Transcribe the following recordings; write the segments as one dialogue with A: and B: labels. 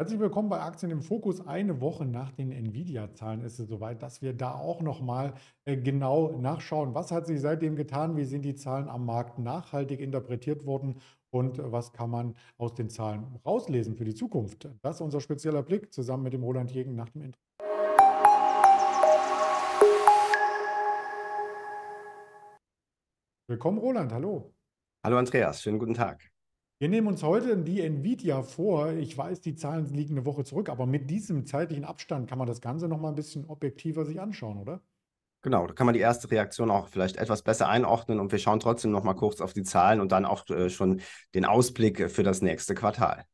A: Herzlich willkommen bei Aktien im Fokus. Eine Woche nach den Nvidia-Zahlen ist es soweit, dass wir da auch nochmal äh, genau nachschauen. Was hat sich seitdem getan? Wie sind die Zahlen am Markt nachhaltig interpretiert worden? Und äh, was kann man aus den Zahlen rauslesen für die Zukunft? Das ist unser spezieller Blick zusammen mit dem Roland Jägen nach dem Intro. Willkommen, Roland. Hallo.
B: Hallo, Andreas. Schönen guten Tag.
A: Wir nehmen uns heute die Nvidia vor. Ich weiß, die Zahlen liegen eine Woche zurück, aber mit diesem zeitlichen Abstand kann man das Ganze noch mal ein bisschen objektiver sich anschauen, oder?
B: Genau, da kann man die erste Reaktion auch vielleicht etwas besser einordnen und wir schauen trotzdem noch mal kurz auf die Zahlen und dann auch äh, schon den Ausblick für das nächste Quartal.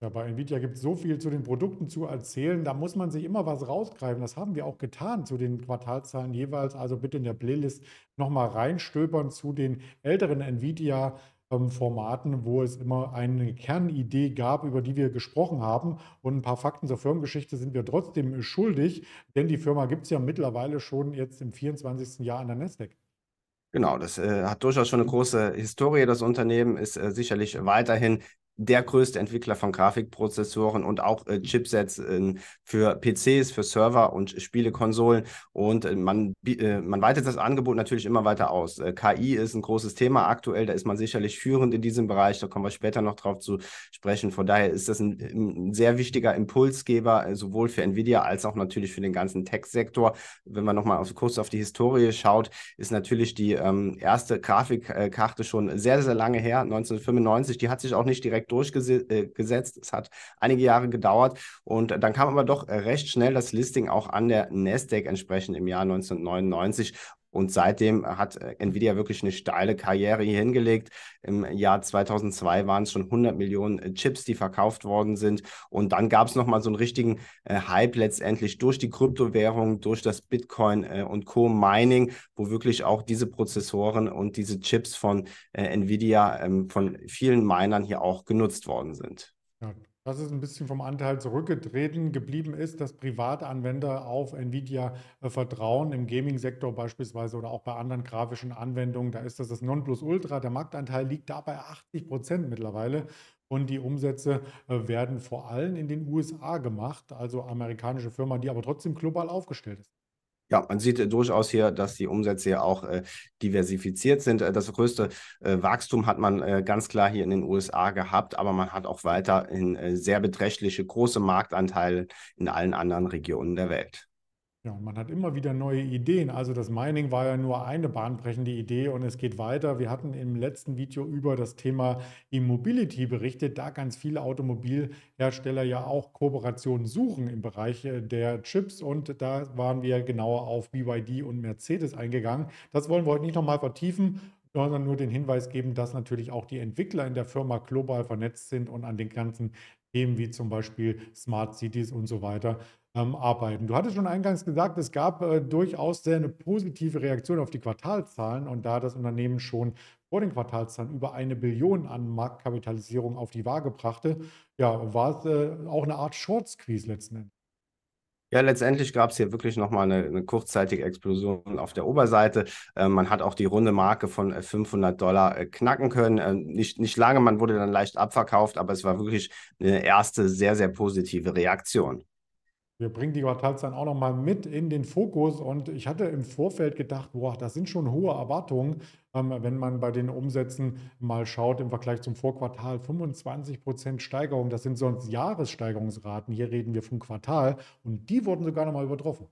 A: Ja, bei Nvidia gibt es so viel zu den Produkten zu erzählen, da muss man sich immer was rausgreifen. Das haben wir auch getan zu den Quartalzahlen jeweils. Also bitte in der Playlist nochmal reinstöbern zu den älteren Nvidia-Produkten. Ähm, Formaten, wo es immer eine Kernidee gab, über die wir gesprochen haben. Und ein paar Fakten zur Firmengeschichte sind wir trotzdem schuldig, denn die Firma gibt es ja mittlerweile schon jetzt im 24. Jahr an der Nasdaq.
B: Genau, das äh, hat durchaus schon eine große Historie. Das Unternehmen ist äh, sicherlich weiterhin der größte Entwickler von Grafikprozessoren und auch äh, Chipsets äh, für PCs, für Server und Spielekonsolen. Und äh, man, äh, man weitet das Angebot natürlich immer weiter aus. Äh, KI ist ein großes Thema aktuell, da ist man sicherlich führend in diesem Bereich, da kommen wir später noch drauf zu sprechen. Von daher ist das ein, ein sehr wichtiger Impulsgeber, äh, sowohl für Nvidia als auch natürlich für den ganzen Tech-Sektor. Wenn man nochmal auf, kurz auf die Historie schaut, ist natürlich die ähm, erste Grafikkarte schon sehr, sehr lange her, 1995. Die hat sich auch nicht direkt durchgesetzt. Äh, es hat einige Jahre gedauert und dann kam aber doch äh, recht schnell das Listing auch an der Nasdaq entsprechend im Jahr 1999 und seitdem hat äh, Nvidia wirklich eine steile Karriere hier hingelegt. Im Jahr 2002 waren es schon 100 Millionen äh, Chips, die verkauft worden sind. Und dann gab es nochmal so einen richtigen äh, Hype letztendlich durch die Kryptowährung, durch das Bitcoin äh, und Co. Mining, wo wirklich auch diese Prozessoren und diese Chips von äh, Nvidia, ähm, von vielen Minern hier auch genutzt worden sind.
A: Ja, dass es ein bisschen vom Anteil zurückgetreten geblieben ist, dass Privatanwender auf Nvidia äh, vertrauen, im Gaming-Sektor beispielsweise oder auch bei anderen grafischen Anwendungen. Da ist das das Nonplusultra. Der Marktanteil liegt da bei 80 Prozent mittlerweile. Und die Umsätze äh, werden vor allem in den USA gemacht, also amerikanische Firma, die aber trotzdem global aufgestellt ist.
B: Ja, man sieht äh, durchaus hier, dass die Umsätze ja auch äh, diversifiziert sind. Äh, das größte äh, Wachstum hat man äh, ganz klar hier in den USA gehabt, aber man hat auch weiterhin äh, sehr beträchtliche große Marktanteile in allen anderen Regionen der Welt.
A: Ja, und man hat immer wieder neue Ideen. Also das Mining war ja nur eine bahnbrechende Idee und es geht weiter. Wir hatten im letzten Video über das Thema E-Mobility berichtet, da ganz viele Automobilhersteller ja auch Kooperationen suchen im Bereich äh, der Chips und da waren wir genauer auf BYD und Mercedes eingegangen. Das wollen wir heute nicht nochmal vertiefen, sondern nur den Hinweis geben, dass natürlich auch die Entwickler in der Firma global vernetzt sind und an den ganzen Themen wie zum Beispiel Smart Cities und so weiter ähm, arbeiten. Du hattest schon eingangs gesagt, es gab äh, durchaus sehr eine positive Reaktion auf die Quartalzahlen und da das Unternehmen schon vor den Quartalszahlen über eine Billion an Marktkapitalisierung auf die Waage brachte, ja, war es äh, auch eine Art Short Squeeze letzten Endes.
B: Ja, letztendlich gab es hier wirklich nochmal eine, eine kurzzeitige Explosion auf der Oberseite. Äh, man hat auch die runde Marke von 500 äh, Dollar äh, knacken können. Äh, nicht, nicht lange, man wurde dann leicht abverkauft, aber es war wirklich eine erste sehr, sehr positive Reaktion.
A: Wir bringen die Quartals auch nochmal mit in den Fokus. Und ich hatte im Vorfeld gedacht, boah, das sind schon hohe Erwartungen, ähm, wenn man bei den Umsätzen mal schaut im Vergleich zum Vorquartal. 25 Prozent Steigerung, das sind sonst Jahressteigerungsraten. Hier reden wir vom Quartal. Und die wurden sogar nochmal übertroffen.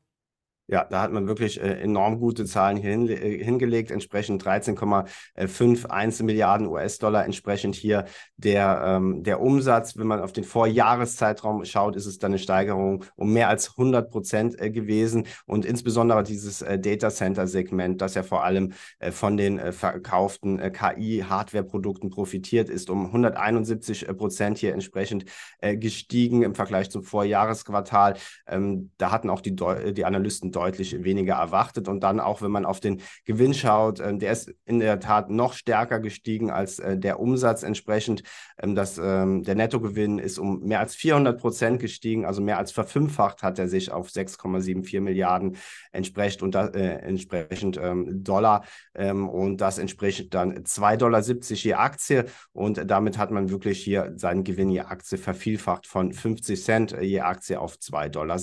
B: Ja, da hat man wirklich äh, enorm gute Zahlen hier hin, äh, hingelegt, entsprechend 13,51 Milliarden US-Dollar, entsprechend hier der, ähm, der Umsatz. Wenn man auf den Vorjahreszeitraum schaut, ist es dann eine Steigerung um mehr als 100 Prozent äh, gewesen und insbesondere dieses äh, Data Center-Segment, das ja vor allem äh, von den verkauften KI-Hardware-Produkten profitiert, ist um 171 Prozent hier entsprechend gestiegen im Vergleich zum Vorjahresquartal. Ähm, da hatten auch die, Deu die Analysten deutlich weniger erwartet. Und dann auch, wenn man auf den Gewinn schaut, äh, der ist in der Tat noch stärker gestiegen als äh, der Umsatz entsprechend. Ähm, das, ähm, der Nettogewinn ist um mehr als 400 Prozent gestiegen, also mehr als verfünffacht hat er sich auf 6,74 Milliarden entsprechend, und da, äh, entsprechend ähm, Dollar. Ähm, und das entspricht dann 2,70 Dollar je Aktie. Und damit hat man wirklich hier seinen Gewinn je Aktie vervielfacht von 50 Cent äh, je Aktie auf 2,70 Dollar.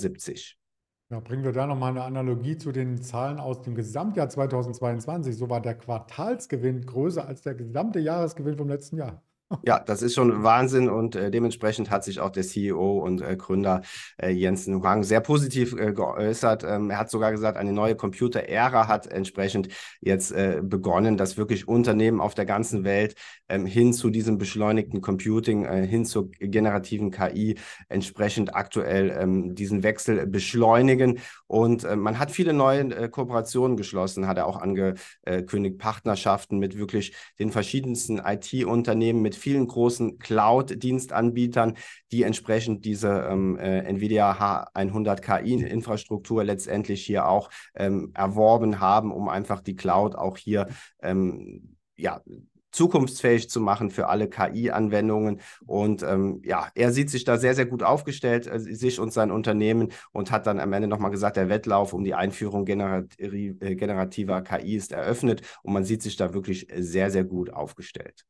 A: Ja, bringen wir da nochmal eine Analogie zu den Zahlen aus dem Gesamtjahr 2022. So war der Quartalsgewinn größer als der gesamte Jahresgewinn vom letzten Jahr.
B: Ja, das ist schon Wahnsinn und äh, dementsprechend hat sich auch der CEO und äh, Gründer äh, Jensen Huang sehr positiv äh, geäußert. Ähm, er hat sogar gesagt, eine neue Computerära hat entsprechend jetzt äh, begonnen, dass wirklich Unternehmen auf der ganzen Welt ähm, hin zu diesem beschleunigten Computing, äh, hin zur generativen KI entsprechend aktuell ähm, diesen Wechsel beschleunigen. Und man hat viele neue Kooperationen geschlossen, hat er auch angekündigt, Partnerschaften mit wirklich den verschiedensten IT-Unternehmen, mit mit vielen großen Cloud-Dienstanbietern, die entsprechend diese ähm, äh, NVIDIA H100 KI-Infrastruktur letztendlich hier auch ähm, erworben haben, um einfach die Cloud auch hier ähm, ja, zukunftsfähig zu machen für alle KI-Anwendungen. Und ähm, ja, er sieht sich da sehr, sehr gut aufgestellt, äh, sich und sein Unternehmen und hat dann am Ende nochmal gesagt, der Wettlauf um die Einführung generat äh, generativer KI ist eröffnet und man sieht sich da wirklich sehr, sehr gut aufgestellt.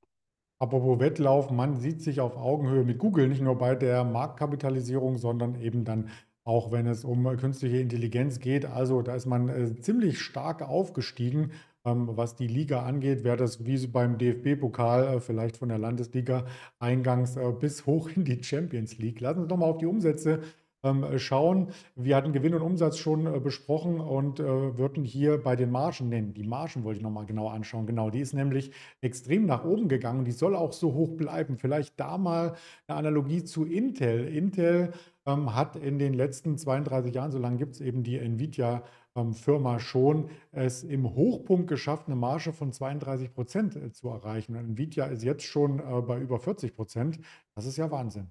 A: Apropos Wettlauf, man sieht sich auf Augenhöhe mit Google, nicht nur bei der Marktkapitalisierung, sondern eben dann auch, wenn es um künstliche Intelligenz geht. Also da ist man äh, ziemlich stark aufgestiegen, ähm, was die Liga angeht. Wäre das wie beim DFB-Pokal äh, vielleicht von der Landesliga eingangs äh, bis hoch in die Champions League. Lassen Sie uns nochmal auf die Umsätze äh, ähm, schauen. Wir hatten Gewinn und Umsatz schon äh, besprochen und äh, würden hier bei den Margen nennen. Die Margen wollte ich nochmal genau anschauen. Genau, die ist nämlich extrem nach oben gegangen. Die soll auch so hoch bleiben. Vielleicht da mal eine Analogie zu Intel. Intel ähm, hat in den letzten 32 Jahren, so lange gibt es eben die Nvidia, ähm, Firma schon es im Hochpunkt geschafft, eine Marge von 32 Prozent äh, zu erreichen. Nvidia ist jetzt schon bei über 40 Prozent. Das ist ja Wahnsinn.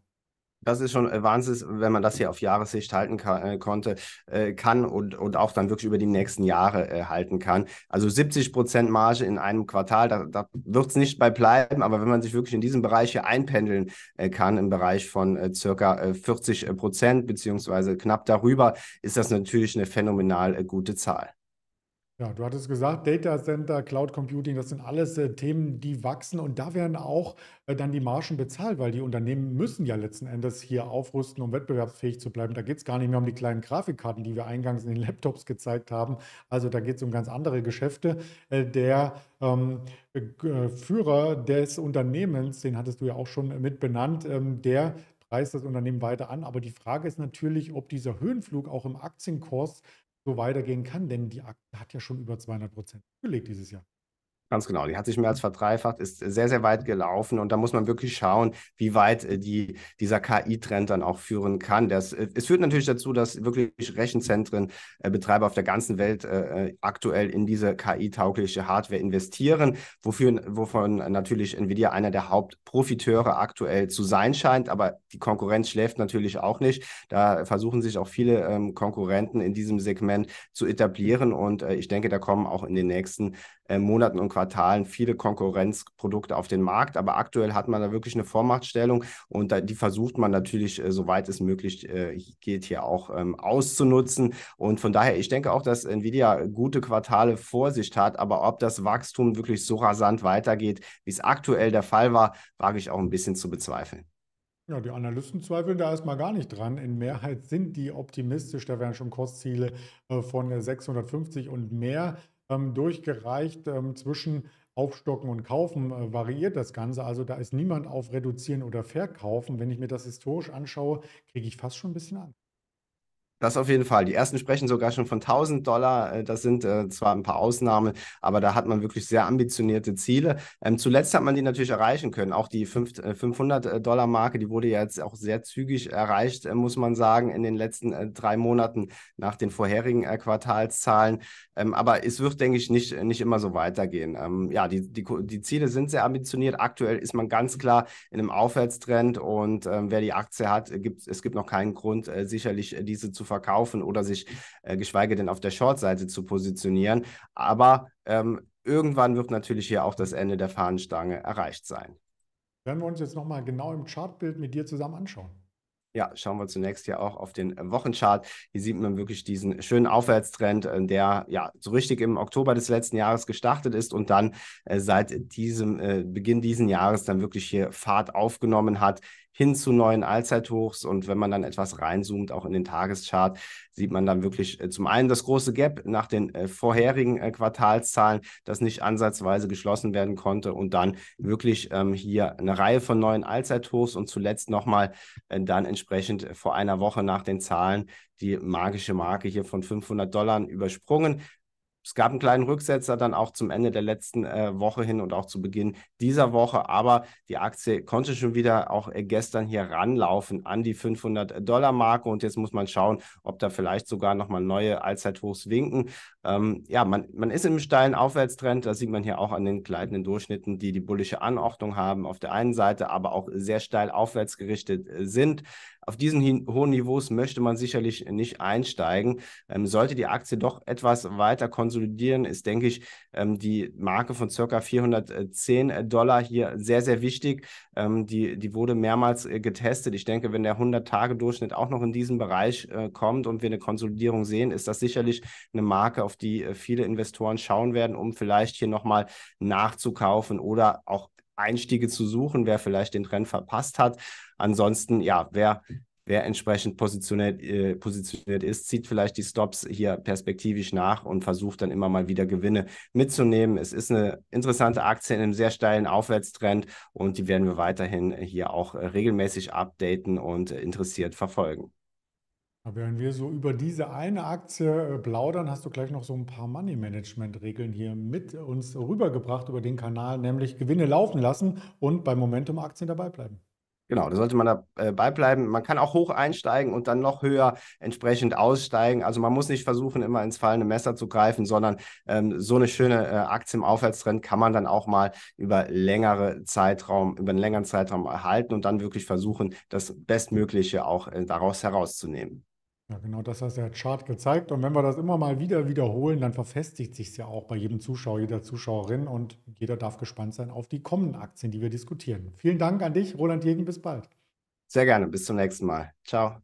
B: Das ist schon äh, Wahnsinn, wenn man das hier auf Jahressicht halten kann, äh, konnte, äh, kann und, und auch dann wirklich über die nächsten Jahre äh, halten kann. Also 70 Prozent Marge in einem Quartal, da, da wird es nicht bei bleiben, aber wenn man sich wirklich in diesem Bereich hier einpendeln äh, kann, im Bereich von äh, circa 40 Prozent beziehungsweise knapp darüber, ist das natürlich eine phänomenal gute Zahl.
A: Ja, du hattest gesagt, Data Center, Cloud Computing, das sind alles äh, Themen, die wachsen und da werden auch äh, dann die Margen bezahlt, weil die Unternehmen müssen ja letzten Endes hier aufrüsten, um wettbewerbsfähig zu bleiben. Da geht es gar nicht mehr um die kleinen Grafikkarten, die wir eingangs in den Laptops gezeigt haben. Also da geht es um ganz andere Geschäfte. Äh, der ähm, äh, äh, Führer des Unternehmens, den hattest du ja auch schon mit benannt, ähm, der preist das Unternehmen weiter an. Aber die Frage ist natürlich, ob dieser Höhenflug auch im Aktienkurs so weitergehen kann, denn die Aktie hat ja schon über 200 Prozent gelegt dieses Jahr.
B: Ganz genau, die hat sich mehr als mhm. verdreifacht, ist sehr, sehr weit gelaufen und da muss man wirklich schauen, wie weit äh, die, dieser KI-Trend dann auch führen kann. Das, äh, es führt natürlich dazu, dass wirklich Rechenzentren, äh, Betreiber auf der ganzen Welt äh, aktuell in diese KI-taugliche Hardware investieren, wofür, wovon natürlich Nvidia einer der Hauptprofiteure aktuell zu sein scheint, aber die Konkurrenz schläft natürlich auch nicht. Da versuchen sich auch viele ähm, Konkurrenten in diesem Segment zu etablieren und äh, ich denke, da kommen auch in den nächsten äh, Monaten und Quartalen viele Konkurrenzprodukte auf den Markt. Aber aktuell hat man da wirklich eine Vormachtstellung und die versucht man natürlich, äh, soweit es möglich äh, geht, hier auch ähm, auszunutzen. Und von daher, ich denke auch, dass Nvidia gute Quartale vor sich hat. Aber ob das Wachstum wirklich so rasant weitergeht, wie es aktuell der Fall war, wage ich auch ein bisschen zu bezweifeln.
A: Ja, die Analysten zweifeln da erstmal gar nicht dran. In Mehrheit sind die optimistisch. Da wären schon Kostziele von 650 und mehr ähm, durchgereicht. Ähm, zwischen Aufstocken und Kaufen äh, variiert das Ganze. Also da ist niemand auf Reduzieren oder Verkaufen. Wenn ich mir das historisch anschaue, kriege ich fast schon ein bisschen an.
B: Das auf jeden Fall. Die ersten sprechen sogar schon von 1000 Dollar. Äh, das sind äh, zwar ein paar Ausnahmen, aber da hat man wirklich sehr ambitionierte Ziele. Ähm, zuletzt hat man die natürlich erreichen können. Auch die 500-Dollar-Marke, äh, äh, die wurde ja jetzt auch sehr zügig erreicht, äh, muss man sagen, in den letzten äh, drei Monaten nach den vorherigen Quartalszahlen. Ähm, aber es wird, denke ich, nicht, nicht immer so weitergehen. Ähm, ja, die, die, die Ziele sind sehr ambitioniert. Aktuell ist man ganz klar in einem Aufwärtstrend und ähm, wer die Aktie hat, gibt, es gibt noch keinen Grund, sicherlich diese zu verkaufen verkaufen oder sich äh, geschweige denn auf der Short-Seite zu positionieren. Aber ähm, irgendwann wird natürlich hier auch das Ende der Fahnenstange erreicht sein.
A: Wenn wir uns jetzt nochmal genau im Chartbild mit dir zusammen anschauen.
B: Ja, schauen wir zunächst ja auch auf den äh, Wochenchart. Hier sieht man wirklich diesen schönen Aufwärtstrend, äh, der ja so richtig im Oktober des letzten Jahres gestartet ist und dann äh, seit diesem äh, Beginn diesen Jahres dann wirklich hier Fahrt aufgenommen hat hin zu neuen Allzeithochs. Und wenn man dann etwas reinzoomt, auch in den Tageschart, sieht man dann wirklich äh, zum einen das große Gap nach den äh, vorherigen äh, Quartalszahlen, das nicht ansatzweise geschlossen werden konnte und dann wirklich ähm, hier eine Reihe von neuen Allzeithochs und zuletzt nochmal dann entsprechend vor einer Woche nach den Zahlen die magische Marke hier von 500 Dollar übersprungen. Es gab einen kleinen Rücksetzer dann auch zum Ende der letzten äh, Woche hin und auch zu Beginn dieser Woche, aber die Aktie konnte schon wieder auch äh, gestern hier ranlaufen an die 500 Dollar Marke und jetzt muss man schauen, ob da vielleicht sogar nochmal neue Allzeithochs winken. Ähm, ja, man, man ist im steilen Aufwärtstrend, das sieht man hier auch an den gleitenden Durchschnitten, die die bullische Anordnung haben auf der einen Seite, aber auch sehr steil aufwärts gerichtet äh, sind. Auf diesen hohen Niveaus möchte man sicherlich nicht einsteigen. Ähm, sollte die Aktie doch etwas weiter konsolidieren, ist, denke ich, ähm, die Marke von circa 410 Dollar hier sehr, sehr wichtig. Ähm, die, die wurde mehrmals äh, getestet. Ich denke, wenn der 100-Tage-Durchschnitt auch noch in diesen Bereich äh, kommt und wir eine Konsolidierung sehen, ist das sicherlich eine Marke, auf die äh, viele Investoren schauen werden, um vielleicht hier nochmal nachzukaufen oder auch Einstiege zu suchen, wer vielleicht den Trend verpasst hat. Ansonsten, ja, wer, wer entsprechend positioniert, äh, positioniert ist, zieht vielleicht die Stops hier perspektivisch nach und versucht dann immer mal wieder Gewinne mitzunehmen. Es ist eine interessante Aktie in einem sehr steilen Aufwärtstrend und die werden wir weiterhin hier auch regelmäßig updaten und interessiert verfolgen.
A: Während wir so über diese eine Aktie äh, plaudern, hast du gleich noch so ein paar Money-Management-Regeln hier mit uns rübergebracht über den Kanal, nämlich Gewinne laufen lassen und bei Momentum-Aktien dabei bleiben.
B: Genau, da sollte man dabei äh, bleiben. Man kann auch hoch einsteigen und dann noch höher entsprechend aussteigen. Also man muss nicht versuchen, immer ins fallende Messer zu greifen, sondern ähm, so eine schöne äh, Aktie im Aufwärtstrend kann man dann auch mal über längere Zeitraum, über einen längeren Zeitraum erhalten und dann wirklich versuchen, das Bestmögliche auch äh, daraus herauszunehmen.
A: Ja, genau das hat der Chart gezeigt. Und wenn wir das immer mal wieder wiederholen, dann verfestigt sich es ja auch bei jedem Zuschauer, jeder Zuschauerin und jeder darf gespannt sein auf die kommenden Aktien, die wir diskutieren. Vielen Dank an dich, Roland Jegen. Bis bald.
B: Sehr gerne. Bis zum nächsten Mal. Ciao.